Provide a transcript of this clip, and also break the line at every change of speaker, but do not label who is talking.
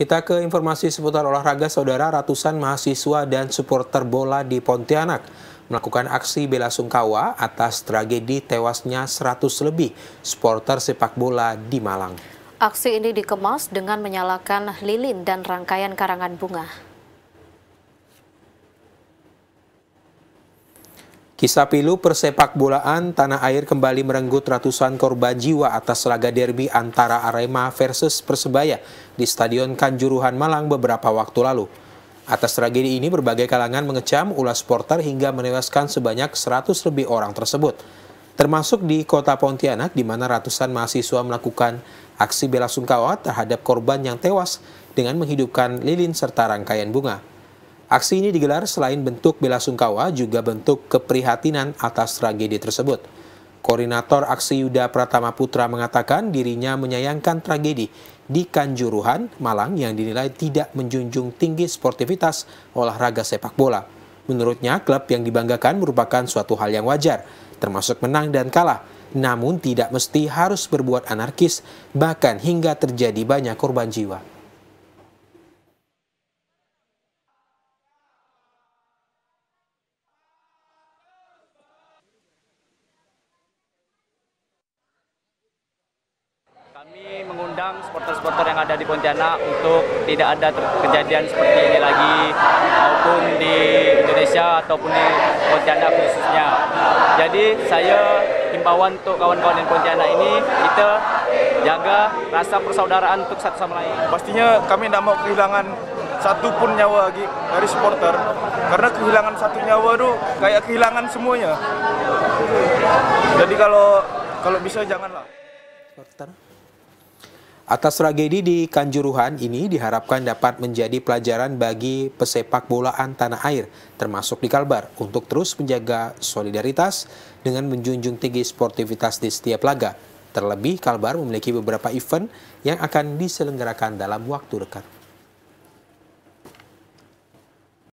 Kita ke informasi seputar olahraga saudara ratusan mahasiswa dan supporter bola di Pontianak melakukan aksi bela sungkawa atas tragedi tewasnya 100 lebih supporter sepak bola di Malang.
Aksi ini dikemas dengan menyalakan lilin dan rangkaian karangan bunga.
Kisah pilu persepak bolaan tanah air kembali merenggut ratusan korban jiwa atas laga derby antara Arema versus Persebaya di Stadion Kanjuruhan Malang beberapa waktu lalu. Atas tragedi ini berbagai kalangan mengecam ulas supporter hingga menewaskan sebanyak 100 lebih orang tersebut. Termasuk di kota Pontianak di mana ratusan mahasiswa melakukan aksi bela sungkawa terhadap korban yang tewas dengan menghidupkan lilin serta rangkaian bunga. Aksi ini digelar selain bentuk bela sungkawa juga bentuk keprihatinan atas tragedi tersebut. Koordinator aksi Yuda Pratama Putra mengatakan dirinya menyayangkan tragedi di Kanjuruhan, Malang yang dinilai tidak menjunjung tinggi sportivitas olahraga sepak bola. Menurutnya, klub yang dibanggakan merupakan suatu hal yang wajar, termasuk menang dan kalah. Namun tidak mesti harus berbuat anarkis, bahkan hingga terjadi banyak korban jiwa.
Kami mengundang supporter-supporter yang ada di Pontianak untuk tidak ada kejadian seperti ini lagi maupun di Indonesia ataupun di Pontianak khususnya. Jadi saya himbauan untuk kawan-kawan di Pontianak ini kita jaga rasa persaudaraan untuk satu sama lain.
Pastinya kami tidak mau kehilangan satu pun nyawa lagi dari supporter karena kehilangan satu nyawa itu kayak kehilangan semuanya jadi kalau kalau bisa janganlah supporter
Atas tragedi di Kanjuruhan ini diharapkan dapat menjadi pelajaran bagi pesepak bolaan tanah air, termasuk di Kalbar, untuk terus menjaga solidaritas dengan menjunjung tinggi sportivitas di setiap laga. Terlebih, Kalbar memiliki beberapa event yang akan diselenggarakan dalam waktu dekat.